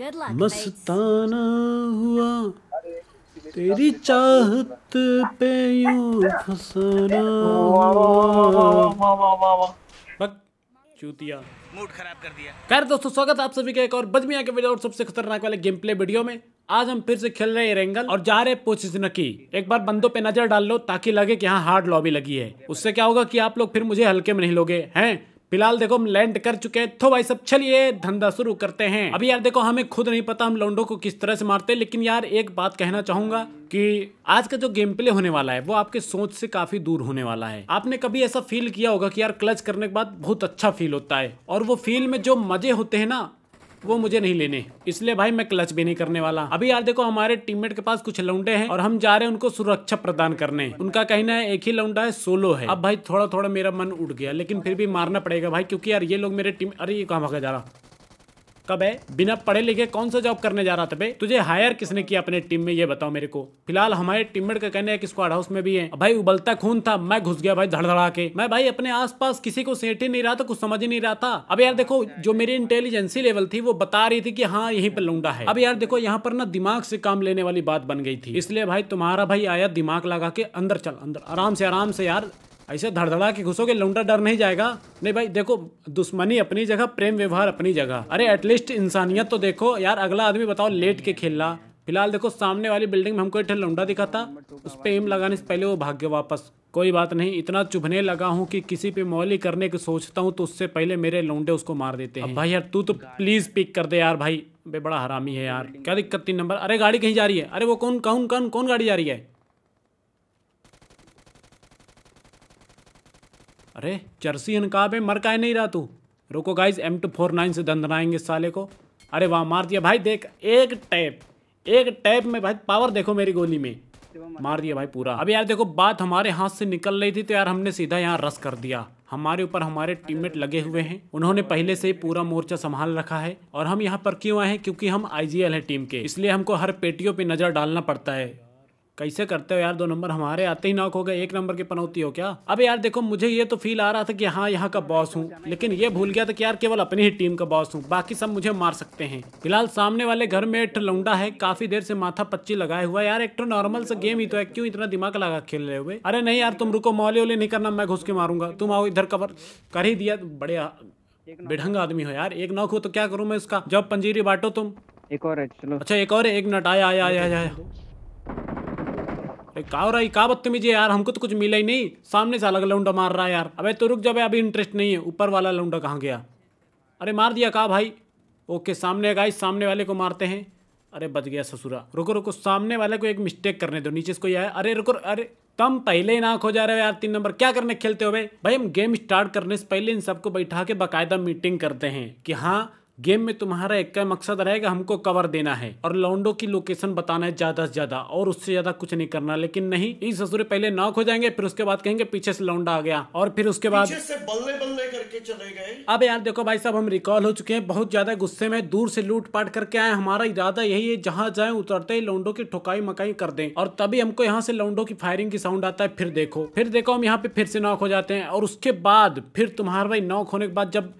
मस्ताना हुआ तेरी चाहत पे यू फसाना चूतिया मूड खराब कर दिया खैर दोस्तों स्वागत आप सभी का एक और बदमिया के वीडियो और सबसे खतरनाक वाले गेम प्ले वीडियो में आज हम फिर से खेल रहे हैं रेंगल और जा रहे पोचिस की एक बार बंदों पे नजर डाल लो ताकि लगे कि हाँ हार्ड लॉबी लगी है उससे क्या होगा कि आप लोग फिर मुझे हल्के में नहीं लोगे हैं फिलहाल देखो हम लैंड कर चुके हैं तो भाई सब चलिए धंधा शुरू करते हैं अभी यार देखो हमें खुद नहीं पता हम लौंडो को किस तरह से मारते हैं लेकिन यार एक बात कहना चाहूंगा कि आज का जो गेम प्ले होने वाला है वो आपके सोच से काफी दूर होने वाला है आपने कभी ऐसा फील किया होगा कि यार क्लच करने के बाद बहुत अच्छा फील होता है और वो फील में जो मजे होते हैं ना वो मुझे नहीं लेने इसलिए भाई मैं क्लच भी नहीं करने वाला अभी यार देखो हमारे टीममेट के पास कुछ लौंडे हैं और हम जा रहे हैं उनको सुरक्षा प्रदान करने उनका कहना है एक ही लौंडा है सोलो है अब भाई थोड़ा थोड़ा मेरा मन उठ गया लेकिन फिर भी मारना पड़ेगा भाई क्योंकि यार ये लोग मेरे टीम अरे ये कहाँ भागा जा रहा कब है बिना पढ़े लिखे कौन सा जॉब करने जा रहा था बे तुझे हायर किसने किया अपने टीम में ये बताओ मेरे को फिलहाल हमारे टीममेट का कहना है कि स्क्वाड हाउस में भी है भाई उबलता खून था मैं घुस गया भाई धड़धड़ा के मैं भाई अपने आसपास किसी को सेट ही नहीं रहा था कुछ समझ ही नहीं रहा था अब यार देखो जो मेरी इंटेलिजेंसी लेवल थी वो बता रही थी की हाँ यही पर लौंडा है अब यार देखो यहाँ पर ना दिमाग से काम लेने वाली बात बन गई थी इसलिए भाई तुम्हारा भाई आया दिमाग लगा के अंदर चल अंदर आराम से आराम से यार ऐसे धड़धड़ा के घुसोगे लौंडा डर नहीं जाएगा नहीं भाई देखो दुश्मनी अपनी जगह प्रेम व्यवहार अपनी जगह अरे एटलीस्ट इंसानियत तो देखो यार अगला आदमी बताओ लेट के खेल फिलहाल देखो सामने वाली बिल्डिंग में हमको एक लौंडा दिखा था उस पर एम लगाने से पहले वो भाग गया वापस कोई बात नहीं इतना चुभने लगा हूँ कि किसी पे मौली करने की सोचता हूँ तो उससे पहले मेरे लौंडे उसको मार देते हैं भाई यार तू तो प्लीज पिक कर दे यार भाई बे बड़ा हरामी है यार क्या दिक्कत तीन नंबर अरे गाड़ी कहीं जा रही है अरे वो कौन कौन कौन कौन गाड़ी जा रही है अरे चरसियन कहाँ पे मर का नहीं रहा तू रुको guys M two four nine से दंदनाएंगे इस साले को अरे वहाँ मार दिया भाई देख एक टैप एक टैप में भाई पावर देखो मेरी गोली में मार दिया भाई पूरा अब यार देखो बात हमारे हाथ से निकल रही थी तो यार हमने सीधा यहाँ रस कर दिया हमारे ऊपर हमारे टीममेट लगे हुए हैं उन्होंने पहले से ही पूरा मोर्चा संभाल रखा है और हम यहाँ पर क्यों आए हैं क्योंकि हम आईजीएल हैं टीम के इसलिए हमको हर पेटियों पे नजर डालना पड़ता है कैसे करते हो यार दो नंबर हमारे आते ही नॉक हो गए एक नंबर की पनौती हो क्या अब यार देखो मुझे ये तो फील आ रहा था कि हाँ यहाँ का बॉस हूँ लेकिन ये भूल गया था कि यार केवल अपनी ही टीम का बॉस हूँ बाकी सब मुझे मार सकते हैं फिलहाल सामने वाले घर में एक लौंडा है काफी देर से माथा पच्ची लगाए हुआ यार एक नॉर्मल तो सा गेम ही तो है क्यों इतना दिमाग लगा खेल रहे हुए अरे नहीं यार तुम रुको मौले ओले नहीं करना मैं घुस के मारूंगा तुम आओ इधर कवर कर ही दिया बड़े बेढंग आदमी हो यार एक नौक हो तो क्या करूँ मैं उसका जब पंजीरी बांटो तुम एक और चलो अच्छा एक और एक नट आया आया आया आया अरे का हो यार हमको तो कुछ मिला ही नहीं सामने से अलग लौंडा मार रहा है यार अबे तो रुक जा अभी इंटरेस्ट नहीं है ऊपर वाला लौंडा कहाँ गया अरे मार दिया कहा भाई ओके सामने गाइस सामने वाले को मारते हैं अरे बच गया ससुरा रुको रुको सामने वाले को एक मिस्टेक करने दो नीचे इसको आया अरे रुको अरे तुम पहले ही नाक हो जा रहे हो यार तीन नंबर क्या करने खेलते हो भाई भाई हम गेम स्टार्ट करने से पहले इन सबको बैठा के बाकायदा मीटिंग करते हैं कि हाँ गेम में तुम्हारा एक का मकसद रहेगा हमको कवर देना है और लौंडो की लोकेशन बताना है ज्यादा से ज्यादा और उससे ज्यादा कुछ नहीं करना लेकिन नहीं इन ससुरे पहले नॉक हो जाएंगे फिर उसके बाद कहेंगे पीछे से लौंडा आ गया और फिर उसके बाद बल्ले बल्ले करके चले गए अब यार देखो भाई साहब हम रिकॉल हो चुके हैं बहुत ज्यादा गुस्से में दूर से लूट पाट करके आए हमारा इरादा यही है जहाँ जाए उतरते ही लौंडो की ठोकाई मकाई कर दे और तभी हमको यहाँ से लौंडो की फायरिंग की साउंड आता है फिर देखो फिर देखो हम यहाँ पे फिर से नॉक हो जाते हैं और उसके बाद फिर तुम्हारा भाई नॉक होने के बाद जब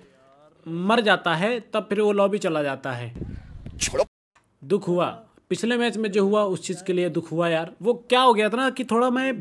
मर जाता है तब फिर वो लॉबी चला जाता है दुख हुआ पिछले मैच में जो हुआ उस चीज़ के लिए दुख हुआ यार वो क्या हो गया था ना कि थोड़ा मैं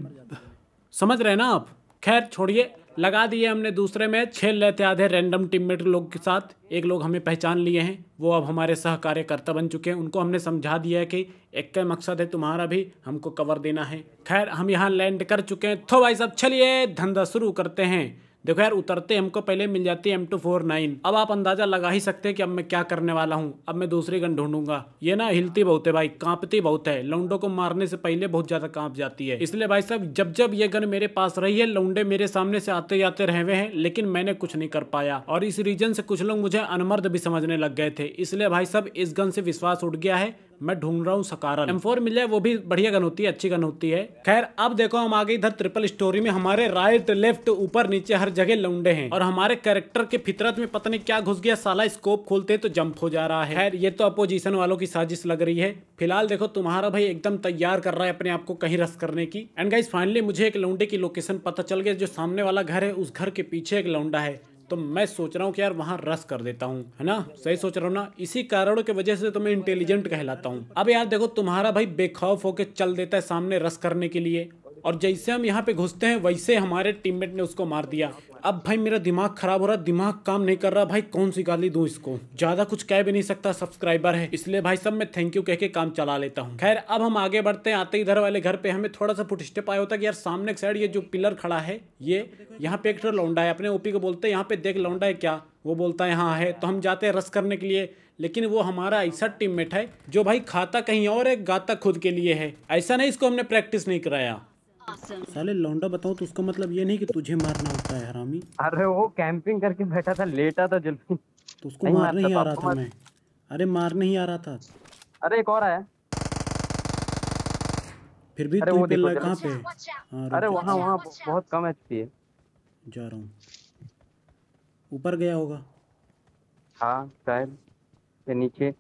समझ रहे ना आप खैर छोड़िए लगा दिए हमने दूसरे मैच खेल रहे थे आधे रैंडम टीममेट लोग के साथ एक लोग हमें पहचान लिए हैं वो अब हमारे सह कार्यकर्ता बन चुके हैं उनको हमने समझा दिया है कि एक का मकसद है तुम्हारा भी हमको कवर देना है खैर हम यहाँ लैंड कर चुके हैं तो भाई साहब चलिए धंधा शुरू करते हैं देखो यार उतरते हमको पहले मिल जाती है एम टू फोर नाइन अब आप अंदाजा लगा ही सकते हैं कि अब मैं क्या करने वाला हूँ अब मैं दूसरी गन ढूंढूंगा ये ना हिलती बहुत है भाई कांपती बहुत है लौंडो को मारने से पहले बहुत ज्यादा कांप जाती है इसलिए भाई साहब जब जब ये गन मेरे पास रही है लौंडे मेरे सामने से आते जाते रहे हुए हैं लेकिन मैंने कुछ नहीं कर पाया और इस रीजन से कुछ लोग मुझे अनमर्द भी समझने लग गए थे इसलिए भाई साहब इस गन से विश्वास उठ गया है मैं ढूंढ रहा हूँ सकारा एम फोर मिल जाए वो भी बढ़िया गन होती है अच्छी गन होती है खैर अब देखो हम आगे इधर ट्रिपल स्टोरी में हमारे राइट लेफ्ट ऊपर नीचे हर जगह लौंडे हैं और हमारे कैरेक्टर के फितरत में पता नहीं क्या घुस गया साला स्कोप खोलते तो जंप हो जा रहा है खैर ये तो अपोजिशन वालों की साजिश लग रही है फिलहाल देखो तुम्हारा भाई एकदम तैयार कर रहा है अपने आप को कहीं रस करने की एंड गाइज फाइनली मुझे एक लौंडे की लोकेशन पता चल गया जो सामने वाला घर है उस घर के पीछे एक लौंडा है तो मैं सोच रहा हूँ कि यार वहाँ रस कर देता हूँ है ना सही सोच रहा हूँ ना इसी कारणों की वजह से तो मैं इंटेलिजेंट कहलाता हूँ अब यार देखो तुम्हारा भाई बेखौफ होके चल देता है सामने रस करने के लिए और जैसे हम यहाँ पे घुसते हैं वैसे हमारे टीममेट ने उसको मार दिया अब भाई मेरा दिमाग खराब हो रहा दिमाग काम नहीं कर रहा भाई कौन सी गाली दूं इसको ज्यादा कुछ कह भी नहीं सकता सब्सक्राइबर है इसलिए भाई सब मैं थैंक यू कह के काम चला लेता हूँ खैर अब हम आगे बढ़ते हैं आते इधर वाले घर पे हमें थोड़ा सा फुट स्टेप आया होता कि यार सामने साइड ये जो पिलर खड़ा है ये यहाँ पे एक लौंडा है अपने ओपी को बोलते हैं यहाँ पे देख लौंडा है क्या वो बोलता है हाँ है तो हम जाते हैं रस करने के लिए लेकिन वो हमारा ऐसा टीममेट है जो भाई खाता कहीं और है गाता खुद के लिए है ऐसा नहीं इसको हमने प्रैक्टिस नहीं कराया साले लौंडा बताओ तो उसका मतलब ये नहीं कि तुझे मारना होता है हरामी अरे वो कैंपिंग करके बैठा था लेटा था जल्दी तो उसको नहीं मारने ही आ रहा था मैं अरे मारने ही आ रहा था अरे एक और आया फिर भी तू पे कहां पे अरे वहां वहां बहुत कम एचपी है जा रहा हूं ऊपर गया होगा हां शायद नीचे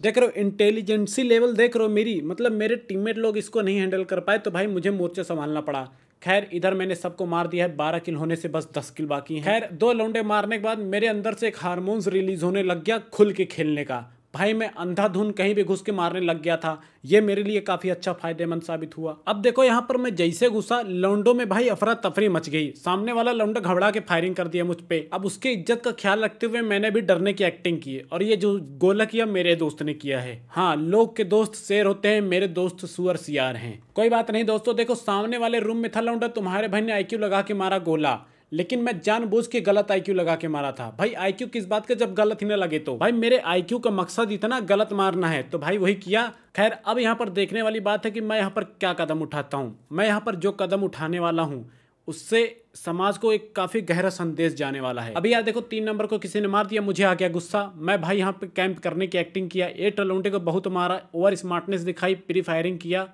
देख रहे हो इंटेलिजेंसी लेवल देख रहे हो मेरी मतलब मेरे टीममेट लोग इसको नहीं हैंडल कर पाए तो भाई मुझे मोर्चा संभालना पड़ा खैर इधर मैंने सबको मार दिया है बारह किल होने से बस दस किल बाकी हैं खैर दो लौंडे मारने के बाद मेरे अंदर से एक हारमोन्स रिलीज होने लग गया खुल के खेलने का भाई मैं अंधाधुन कहीं भी घुस के मारने लग गया था ये मेरे लिए काफ़ी अच्छा फायदेमंद साबित हुआ अब देखो यहाँ पर मैं जैसे घुसा लौंडो में भाई अफरा तफरी मच गई सामने वाला लौंडा घबरा के फायरिंग कर दिया मुझ पर अब उसकी इज्जत का ख्याल रखते हुए मैंने भी डरने की एक्टिंग की और ये जो गोला किया मेरे दोस्त ने किया है हाँ लोग के दोस्त शेर होते हैं मेरे दोस्त सुअर सियार हैं कोई बात नहीं दोस्तों देखो सामने वाले रूम में था लौंडा तुम्हारे भाई ने आई लगा के मारा गोला लेकिन मैं जानबूझ के गलत आईक्यू लगा के मारा था भाई आईक्यू किस बात का जब गलत ही ना लगे तो भाई मेरे आईक्यू का मकसद इतना गलत मारना है तो भाई वही किया खैर अब यहाँ पर देखने वाली बात है कि मैं यहाँ पर क्या कदम उठाता हूँ मैं यहाँ पर जो कदम उठाने वाला हूँ उससे समाज को एक काफ़ी गहरा संदेश जाने वाला है अभी यार देखो तीन नंबर को किसी ने मार दिया मुझे आ गया गुस्सा मैं भाई यहाँ पे कैंप करने की एक्टिंग किया ए टलोंटे को बहुत मारा ओवर स्मार्टनेस दिखाई प्री फायरिंग किया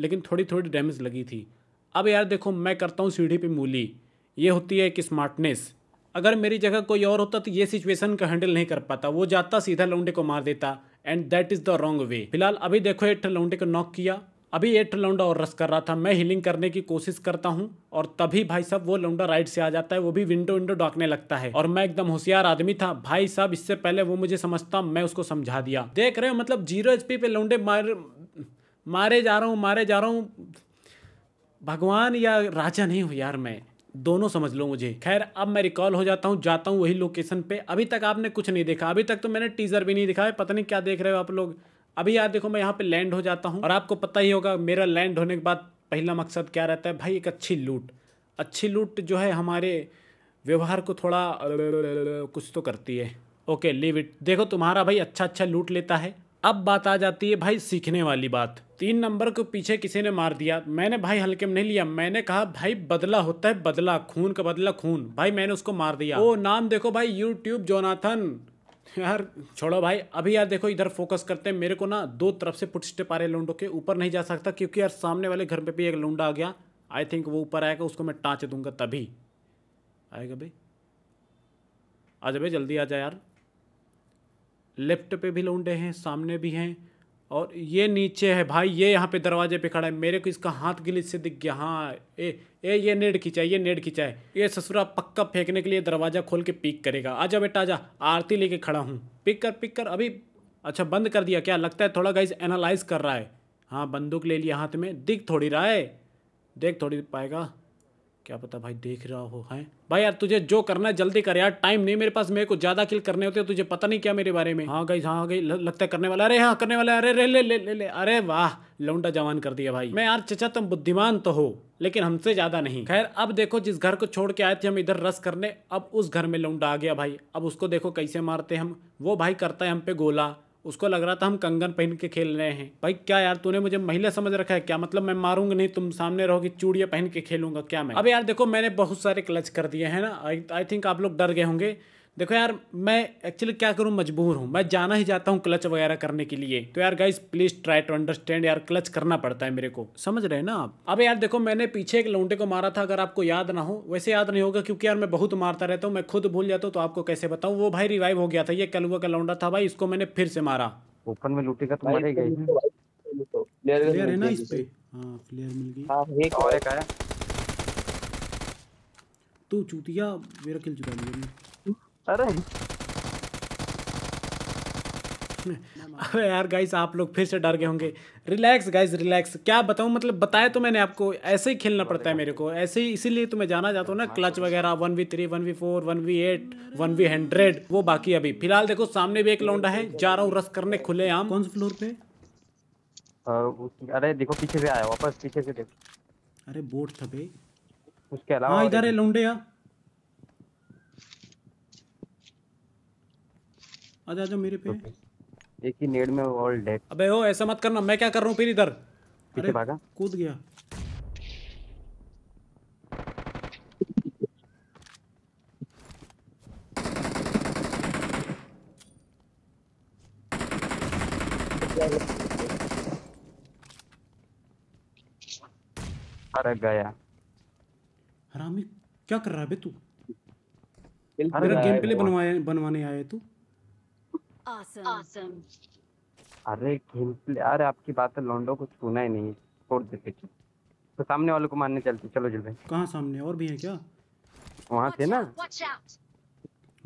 लेकिन थोड़ी थोड़ी डैमेज लगी थी अब यार देखो मैं करता हूँ सीढ़ी पे मूली ये होती है एक स्मार्टनेस अगर मेरी जगह कोई और होता तो ये सिचुएशन का हैंडल नहीं कर पाता वो जाता सीधा लौंडे को मार देता and that is the wrong way फिलहाल अभी देखो एठ लौंडे को नॉक किया अभी एठ लौंडा और रस कर रहा था मैं हीलिंग करने की कोशिश करता हूँ और तभी भाई साहब वो लौंडा राइट से आ जाता है वो भी विंडो विंडो डाकने लगता है और मैं एकदम होशियार आदमी था भाई साहब इससे पहले वो मुझे समझता मैं उसको समझा दिया देख रहे हो मतलब जीरो एच पे लौंडे मार मारे जा रहा हूँ मारे जा रहा हूँ भगवान या राजा नहीं हूँ यार मैं दोनों समझ लो मुझे खैर अब मैं रिकॉल हो जाता हूँ जाता हूँ वही लोकेशन पे अभी तक आपने कुछ नहीं देखा अभी तक तो मैंने टीजर भी नहीं दिखाया पता नहीं क्या देख रहे हो आप लोग अभी यार देखो मैं यहाँ पे लैंड हो जाता हूँ और आपको पता ही होगा मेरा लैंड होने के बाद पहला मकसद क्या रहता है भाई एक अच्छी लूट अच्छी लूट जो है हमारे व्यवहार को थोड़ा कुछ तो करती है ओके लीव इट देखो तुम्हारा भाई अच्छा अच्छा लूट लेता है अब बात आ जाती है भाई सीखने वाली बात तीन नंबर को पीछे किसी ने मार दिया मैंने भाई हल्के में नहीं लिया मैंने कहा भाई बदला होता है बदला खून का बदला खून भाई मैंने उसको मार दिया ओ नाम देखो भाई यूट्यूब जोनाथन यार छोड़ो भाई अभी यार देखो इधर फोकस करते हैं मेरे को ना दो तरफ से पुट स्टेप आ रहे लूडो के ऊपर नहीं जा सकता क्योंकि यार सामने वाले घर पर भी एक लूडा आ गया आई थिंक वो ऊपर आएगा उसको मैं टाँच दूंगा तभी आएगा भाई आ जाए भाई जल्दी आ जाए यार लेफ्ट पे भी लौंडे हैं सामने भी हैं और ये नीचे है भाई ये यहाँ पे दरवाजे पे खड़ा है मेरे को इसका हाथ गिली से दिख गया हाँ ए ए ये नेड़ खींचा ये नेड़ खींचा है ये ससुरा पक्का फेंकने के लिए दरवाज़ा खोल के पिक करेगा आजा बेटा आजा आरती लेके खड़ा हूँ पिक कर पिक कर अभी अच्छा बंद कर दिया क्या लगता है थोड़ा गाइज एनालाइज कर रहा है हाँ बंदूक ले लिया हाथ में दिख थोड़ी रहा है देख थोड़ी पाएगा क्या पता भाई देख रहा हो है भाई यार तुझे जो करना है जल्दी कर यार टाइम नहीं मेरे पास मेरे को ज्यादा किल करने होते तुझे पता नहीं क्या मेरे बारे में हाँ गई हाँ गई लगता है करने वाला अरे हाँ करने वाला अरे ले ले ले ले, ले अरे वाह लौंडा जवान कर दिया भाई मैं यार चचा तुम बुद्धिमान तो हो लेकिन हमसे ज्यादा नहीं खैर अब देखो जिस घर को छोड़ के आए थे हम इधर रस करने अब उस घर में लौंडा आ गया भाई अब उसको देखो कैसे मारते हम वो भाई करता है हम पे गोला उसको लग रहा था हम कंगन पहन के खेल रहे हैं भाई क्या यार तूने मुझे महिला समझ रखा है क्या मतलब मैं मारूंगा नहीं तुम सामने रहोगी चूड़िया पहन के खेलूंगा क्या मैं अब यार देखो मैंने बहुत सारे क्लच कर दिए हैं ना आई थिंक आप लोग डर गए होंगे देखो यार मैं एक्चुअली क्या करूँ मजबूर हूँ मैं जाना ही जाता हूँ क्लच वगैरह करने के लिए तो यार guys please try to understand यार क्लच करना पड़ता है मेरे को समझ रहे हैं ना आप अब यार देखो मैंने पीछे एक लौंडे को मारा था अगर आपको याद ना हो वैसे याद नहीं होगा क्योंकि यार मैं बहुत मारता रहता हूँ मैं खुद भूल जाता हूँ तो आपको कैसे बताऊँ वो भाई रिवाइव हो गया था ये कलुआ का लौंडा था भाई इसको मैंने फिर से मारा ओपन में लूटेगा तो मरे गए फ्लेयर है ना इस पे हाँ फ्लेयर मिल गई हाँ एक और एक आया तू चूतिया मेरा किल चुका अरे अबे यार गाइस आप लोग फिर से डर गए होंगे रिलैक्स गाइस रिलैक्स क्या बताऊँ मतलब बताया तो मैंने आपको ऐसे ही खेलना पड़ता है मेरे को ऐसे ही इसीलिए तो मैं जाना चाहता हूँ ना क्लच वगैरह one V three one V four one V eight one V hundred वो बाकी अभी फिलहाल देखो सामने भी एक लौंडा है जा रहा हूँ रस करने खुले आम कौन से फ्लोर पे अरे देखो पीछे से आया वापस पीछे से देखो अरे बोट था भाई उसके अलावा हाँ, इधर है लौंडे यार हाँ। आजा आजा मेरे पे एक ही नेड में ऑल डेड अबे ओ ऐसा मत करना मैं क्या कर रहा हूं फिर इधर पीछे भागा कूद गया अरे गया हरामी क्या कर रहा है बे तू मेरा गेम प्ले बनवाने आया है तू awesome. awesome. अरे गेम प्ले अरे आपकी बात है तो लॉन्डो को छूना ही नहीं छोड़ देते तो सामने वालों को मारने चलते चलो जल्दी कहाँ सामने और भी है क्या वहाँ थे ना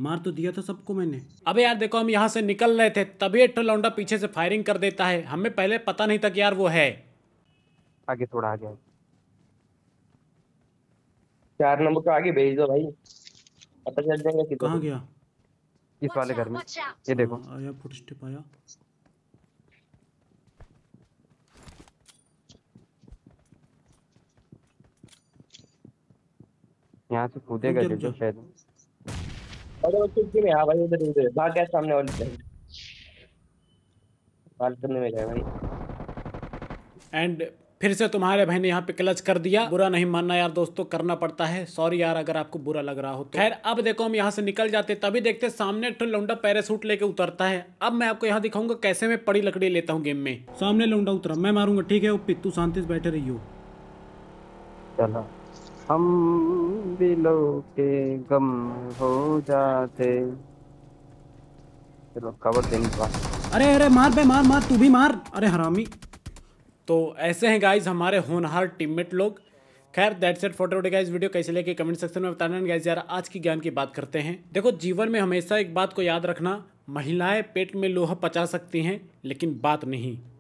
मार तो दिया था सबको मैंने अबे यार देखो हम यहाँ से निकल रहे थे तभी एक लौंडा पीछे से फायरिंग कर देता है हमें पहले पता नहीं था कि यार वो है आगे थोड़ा आगे चार नंबर को तो आगे भेज दो भाई पता चल जाएगा कि कहाँ गया इस वाले घर में ये देखो हाँ, आया फुटस्टेप आया यहाँ से कूदेगा जो शायद अरे वो चुपके में आ भाई उधर उधर भाग गया सामने वाली साइड बालकनी में गया भाई एंड फिर से तुम्हारे भाई ने यहाँ पे क्लच कर दिया बुरा नहीं मानना यार दोस्तों करना पड़ता है सॉरी यार अगर आपको बुरा लग रहा हो तो खैर अब देखो हम यहाँ से निकल जाते तभी देखते सामने लौंडा पैरासूट लेके उतरता है अब मैं आपको यहाँ दिखाऊंगा कैसे मैं पड़ी लकड़ी लेता हूँ गेम में सामने लौंडा उतरा मैं मारूंगा ठीक है वो पित्तू शांति से बैठे रही चलो हम बिलो के गम हो जाते चलो कवर देंगे अरे अरे मार बे मार मार तू भी मार अरे हरामी तो ऐसे हैं गाइज हमारे होनहार टीममेट लोग खैर दैट सेट फोटो वोटे गाइज वीडियो कैसे लेके कमेंट सेक्शन में बताना गाइज यार आज की ज्ञान की बात करते हैं देखो जीवन में हमेशा एक बात को याद रखना महिलाएं पेट में लोहा पचा सकती हैं लेकिन बात नहीं